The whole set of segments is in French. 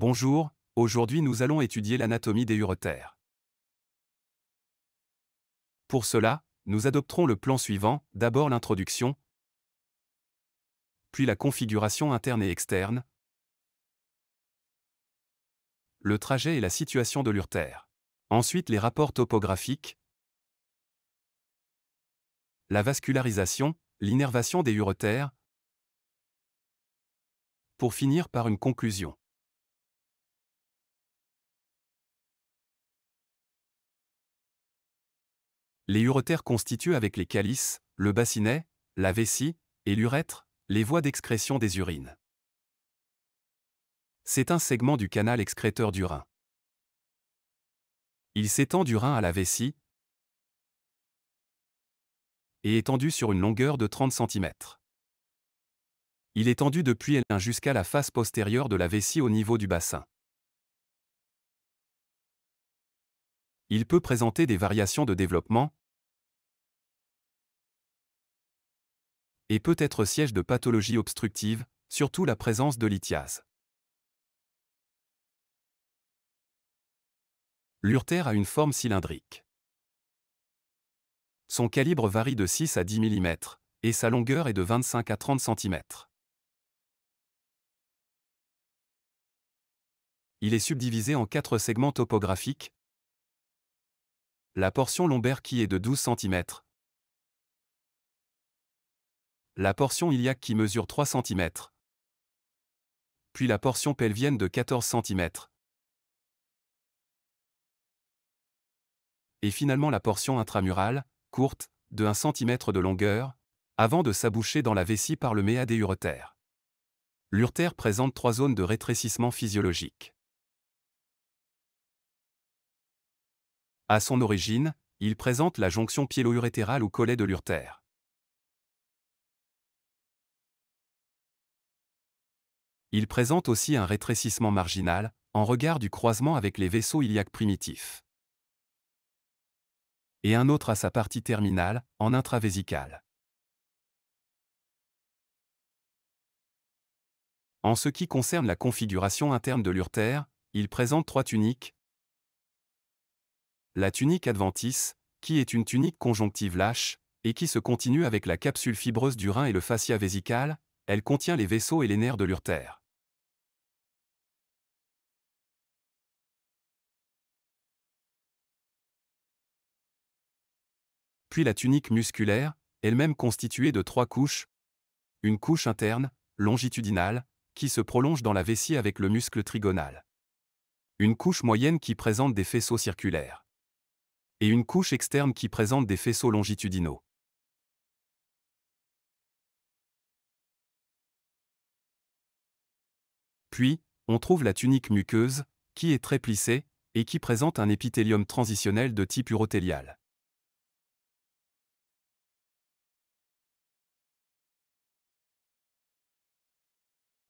Bonjour, aujourd'hui nous allons étudier l'anatomie des uretères. Pour cela, nous adopterons le plan suivant, d'abord l'introduction, puis la configuration interne et externe, le trajet et la situation de l'urtère. Ensuite les rapports topographiques, la vascularisation, l'innervation des uretères, pour finir par une conclusion. Les uretères constituent avec les calices, le bassinet, la vessie et l'urètre les voies d'excrétion des urines. C'est un segment du canal excréteur du rein. Il s'étend du rein à la vessie et est étendu sur une longueur de 30 cm. Il est tendu depuis l jusqu'à la face postérieure de la vessie au niveau du bassin. Il peut présenter des variations de développement, et peut être siège de pathologie obstructive, surtout la présence de lithiase. L'urtère a une forme cylindrique. Son calibre varie de 6 à 10 mm, et sa longueur est de 25 à 30 cm. Il est subdivisé en quatre segments topographiques. La portion lombaire qui est de 12 cm, la portion iliaque qui mesure 3 cm. Puis la portion pelvienne de 14 cm. Et finalement la portion intramurale, courte, de 1 cm de longueur, avant de s'aboucher dans la vessie par le méa L'urètre L'urtère présente trois zones de rétrécissement physiologique. À son origine, il présente la jonction piélo-urétérale ou collet de l'urtère. Il présente aussi un rétrécissement marginal, en regard du croisement avec les vaisseaux iliaques primitifs. Et un autre à sa partie terminale, en intravésicale. En ce qui concerne la configuration interne de l'urtère, il présente trois tuniques. La tunique adventice, qui est une tunique conjonctive lâche, et qui se continue avec la capsule fibreuse du rein et le fascia vésical, elle contient les vaisseaux et les nerfs de l'urtère. la tunique musculaire, elle-même constituée de trois couches. Une couche interne, longitudinale, qui se prolonge dans la vessie avec le muscle trigonal. Une couche moyenne qui présente des faisceaux circulaires. Et une couche externe qui présente des faisceaux longitudinaux. Puis, on trouve la tunique muqueuse, qui est très plissée, et qui présente un épithélium transitionnel de type urothélial.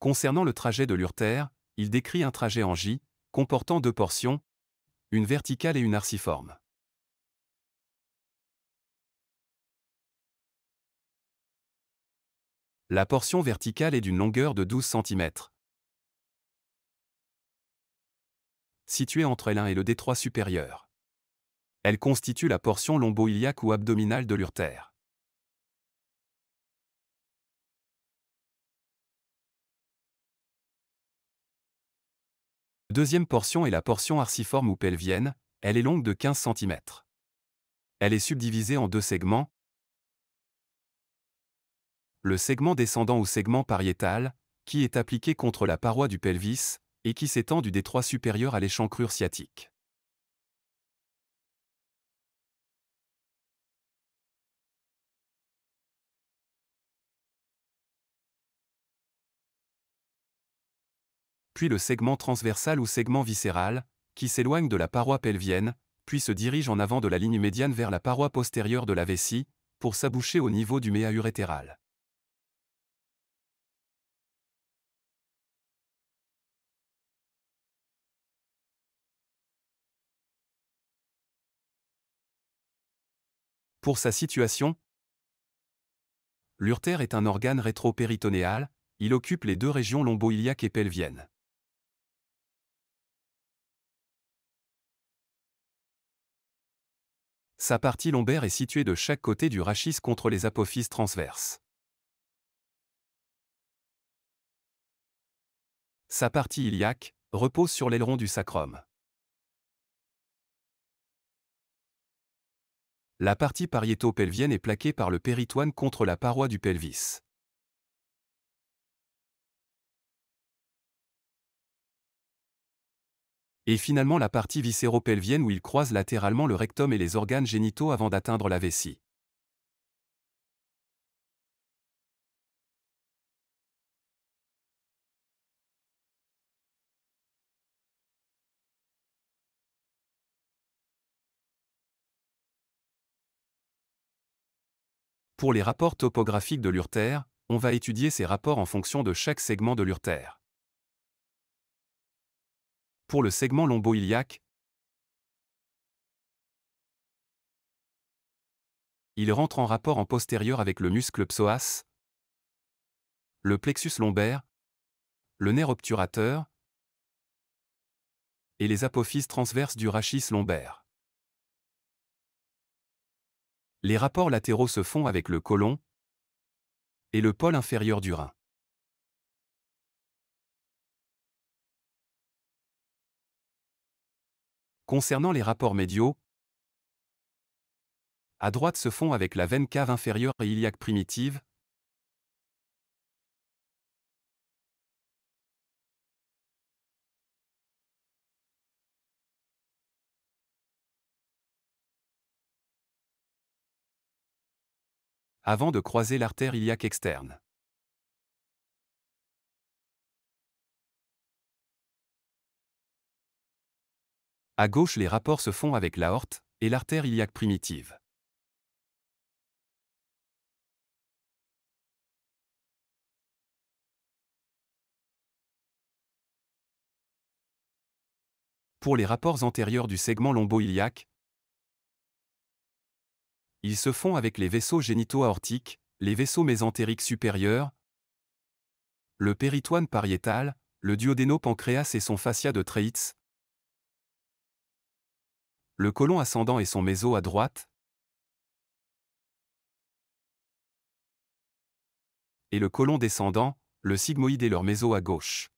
Concernant le trajet de l'urtère, il décrit un trajet en J, comportant deux portions, une verticale et une arciforme. La portion verticale est d'une longueur de 12 cm. Située entre l'un et le détroit supérieur. Elle constitue la portion lombo-iliaque ou abdominale de l'urtère. Deuxième portion est la portion arciforme ou pelvienne, elle est longue de 15 cm. Elle est subdivisée en deux segments. Le segment descendant ou segment pariétal, qui est appliqué contre la paroi du pelvis, et qui s'étend du détroit supérieur à l'échancrure sciatique. puis le segment transversal ou segment viscéral, qui s'éloigne de la paroi pelvienne, puis se dirige en avant de la ligne médiane vers la paroi postérieure de la vessie, pour s'aboucher au niveau du méa urétéral. Pour sa situation, l'urtère est un organe rétro rétro-péritonéal, il occupe les deux régions lombo-iliaque et pelvienne. Sa partie lombaire est située de chaque côté du rachis contre les apophyses transverses. Sa partie iliaque repose sur l'aileron du sacrum. La partie pariéto-pelvienne est plaquée par le péritoine contre la paroi du pelvis. et finalement la partie viscéropelvienne où il croise latéralement le rectum et les organes génitaux avant d'atteindre la vessie. Pour les rapports topographiques de l'urtère, on va étudier ces rapports en fonction de chaque segment de l'urtère pour le segment lombo-iliaque. Il rentre en rapport en postérieur avec le muscle psoas, le plexus lombaire, le nerf obturateur et les apophyses transverses du rachis lombaire. Les rapports latéraux se font avec le côlon et le pôle inférieur du rein. Concernant les rapports médiaux, à droite se font avec la veine cave inférieure et iliaque primitive, avant de croiser l'artère iliaque externe. À gauche, les rapports se font avec l'aorte et l'artère iliaque primitive. Pour les rapports antérieurs du segment lombo-iliaque, ils se font avec les vaisseaux génito-aortiques, les vaisseaux mésentériques supérieurs, le péritoine pariétal, le duodéno-pancréas et son fascia de Treitz, le colon ascendant et son méso à droite, et le colon descendant, le sigmoïde et leur méso à gauche.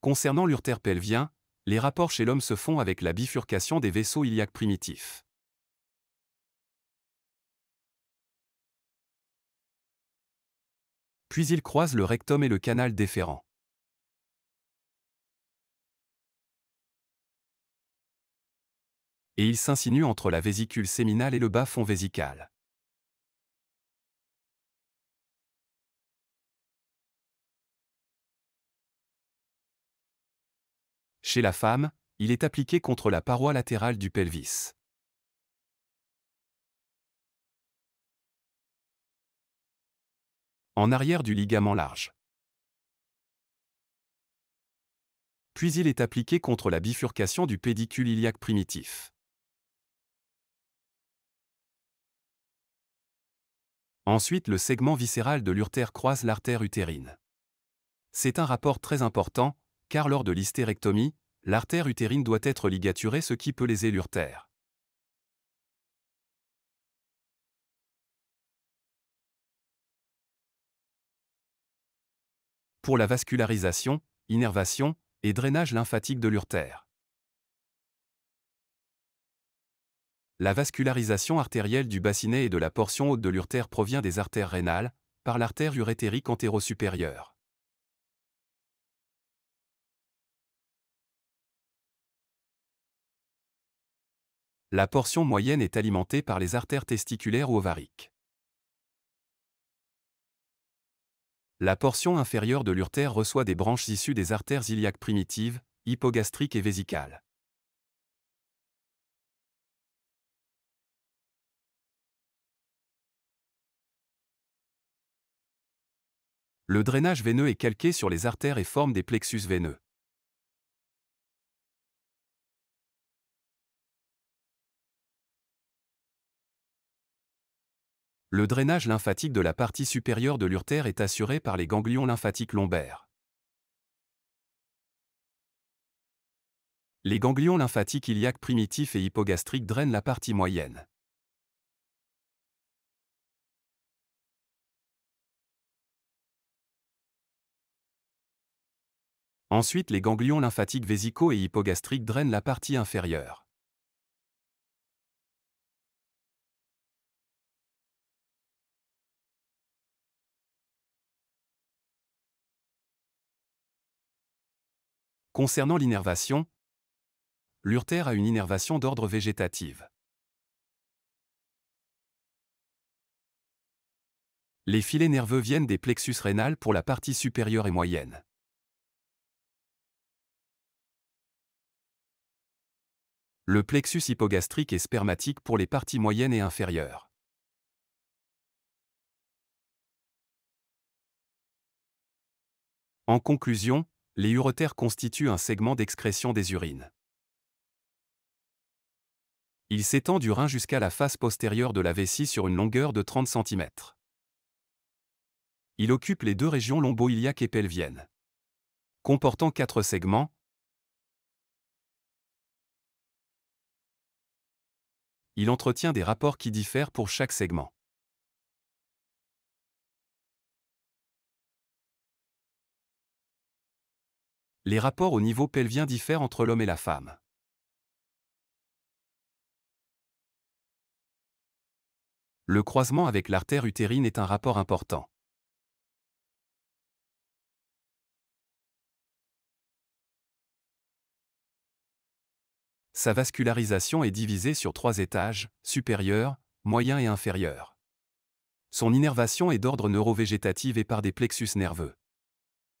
Concernant l'urtère pelvien, les rapports chez l'homme se font avec la bifurcation des vaisseaux iliaques primitifs. puis il croise le rectum et le canal déférent. Et il s'insinue entre la vésicule séminale et le bas-fond vésical. Chez la femme, il est appliqué contre la paroi latérale du pelvis. en arrière du ligament large. Puis il est appliqué contre la bifurcation du pédicule iliaque primitif. Ensuite, le segment viscéral de l'urtère croise l'artère utérine. C'est un rapport très important, car lors de l'hystérectomie, l'artère utérine doit être ligaturée ce qui peut léser l'urtère. pour la vascularisation, innervation et drainage lymphatique de l'urtère. La vascularisation artérielle du bassinet et de la portion haute de l'urtère provient des artères rénales, par l'artère urétérique antéro La portion moyenne est alimentée par les artères testiculaires ou ovariques. La portion inférieure de l'urtère reçoit des branches issues des artères iliaques primitives, hypogastriques et vésicales. Le drainage veineux est calqué sur les artères et forme des plexus veineux. le drainage lymphatique de la partie supérieure de l'urtère est assuré par les ganglions lymphatiques lombaires. Les ganglions lymphatiques iliaques primitifs et hypogastriques drainent la partie moyenne. Ensuite, les ganglions lymphatiques vésicaux et hypogastriques drainent la partie inférieure. Concernant l'innervation, l'urtère a une innervation d'ordre végétative. Les filets nerveux viennent des plexus rénaux pour la partie supérieure et moyenne. Le plexus hypogastrique est spermatique pour les parties moyennes et inférieures. En conclusion, les urotères constituent un segment d'excrétion des urines. Il s'étend du rein jusqu'à la face postérieure de la vessie sur une longueur de 30 cm. Il occupe les deux régions lombo-iliaque et pelvienne. Comportant quatre segments, il entretient des rapports qui diffèrent pour chaque segment. les rapports au niveau pelvien diffèrent entre l'homme et la femme. Le croisement avec l'artère utérine est un rapport important. Sa vascularisation est divisée sur trois étages, supérieur, moyen et inférieur. Son innervation est d'ordre neurovégétative et par des plexus nerveux.